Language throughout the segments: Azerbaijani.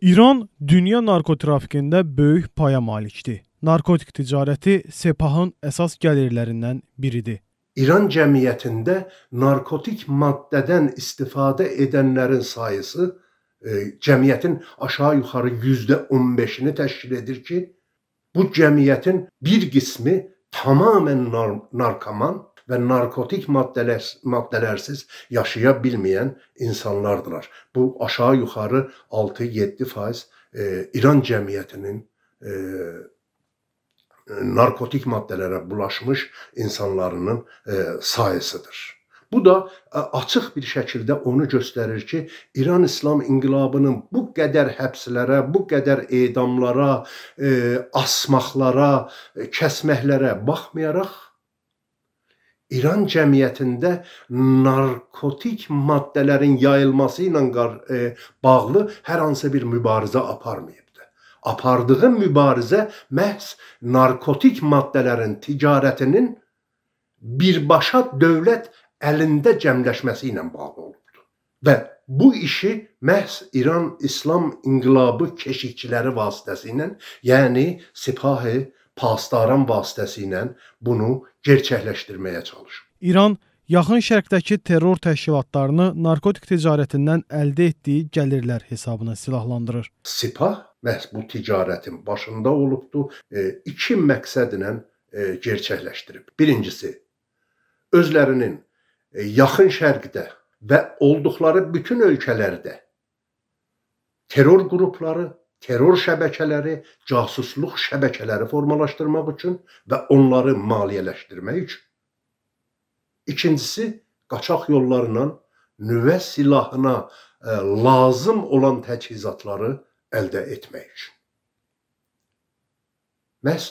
İran dünya narkotrafikində böyük paya malikdir. Narkotik ticareti Sepahın esas gelirlerinden biridir. İran cəmiyyətində narkotik maddədən istifadə edənlərin sayısı e, cəmiyyətin aşağı-yuxarı %15-ini təşkil edir ki, bu cəmiyyətin bir qismi tamamen nar narkoman, və narkotik maddələr, maddələrsiz yaşaya bilməyən insanlardılar. Bu aşağı-yuxarı 6-7% e, İran cəmiyyətinin e, narkotik maddələrə bulaşmış insanlarının e, sayəsidir. Bu da e, açıq bir şəkildə onu göstərir ki, İran İslam inqilabının bu qədər həbslərə, bu qədər edamlara, e, asmaqlara, e, kəsməklərə baxmayaraq İran cəmiyyətində narkotik maddələrin yayılması ilə e, bağlı hər hansı bir mübarizə aparmayıb apardığı mübarizə məhz narkotik maddələrin ticarətinin birbaşa dövlət əlində cəmləşməsi ilə bağlı olubdur. Və bu işi məhz İran İslam İnqilabı keşikçiləri vasitəsilə, yəni Sipahi pasdaran vasitəsilə bunu gerçəkləşdirməyə çalışıb. İran yaxın şərqdəki terror təşkilatlarını narkotik ticarətindən əldə etdiyi gəlirlər hesabına silahlandırır. Sipah məhz bu ticarətin başında olubdu. E, iki məqsədlə e, gerçəkləşdirib. Birincisi, özlərinin e, yaxın şərqdə və olduqları bütün ölkələrdə terror qrupları terror şəbəkələri, casusluq şəbəkələri formalaşdırmaq üçün və onları maliyyələşdirmək üçün. İkincisi, qaçaq yollarla nüvə silahına ə, e, lazım olan təchizatları əldə etmək üçün. Məhz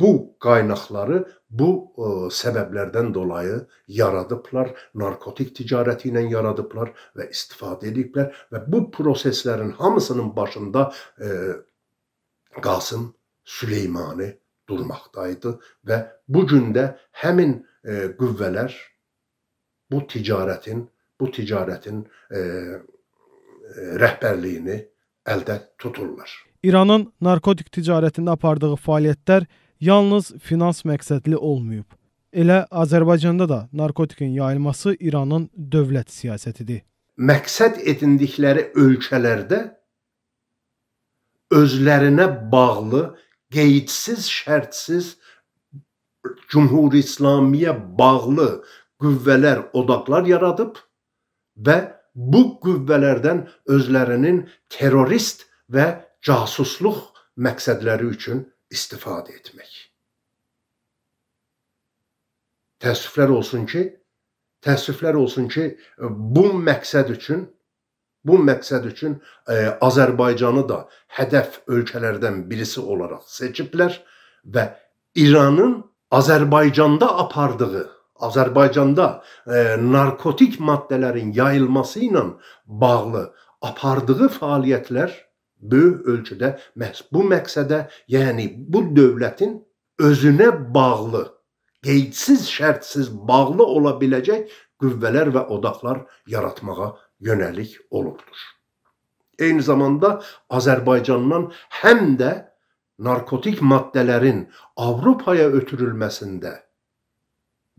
bu qaynaqları bu ə, e, səbəblərdən dolayı yaradıblar, narkotik ticarəti ilə yaradıblar və istifadə ediblər və bu proseslərin hamısının başında ə, e, Qasım Süleymani durmaqdaydı və bu gündə həmin ə, e, qüvvələr bu ticarətin bu ticarətin ə, rəhbərliyini əldə tuturlar. İranın narkotik ticarətində apardığı fəaliyyətlər yalnız finans məqsədli olmayıb. Elə Azərbaycanda da narkotikin yayılması İranın dövlət siyasətidir. Məqsəd etindikləri ölkələrdə özlərinə bağlı qeydsiz, şərtsiz Cümhur İslamiyə bağlı qüvvələr, odaqlar yaradıb və bu qüvvələrdən özlərinin terrorist və casusluq məqsədləri üçün istifadə etmək. Təəssüflər olsun ki, təəssüflər olsun ki, bu məqsəd üçün bu məqsəd üçün e, Azərbaycanı da hədəf ölkələrdən birisi olaraq seçiblər və İranın Azərbaycanda apardığı Azərbaycanda e, narkotik maddələrin yayılması ilə bağlı apardığı fəaliyyətlər böyük ölçüdə məhz bu məqsədə, yəni bu dövlətin özünə bağlı, qeydsiz, şərtsiz bağlı ola biləcək qüvvələr və odaqlar yaratmağa yönəlik olubdur. Eyni zamanda Azərbaycandan həm də narkotik maddələrin Avropaya ötürülməsində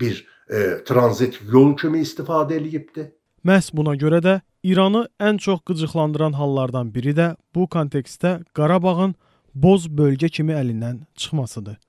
bir e, tranzit yol kimi istifadə edilibdi. Məhz buna görə də İranı ən çox qıcıqlandıran hallardan biri də bu kontekstdə Qarabağın boz bölgə kimi əlindən çıxmasıdır.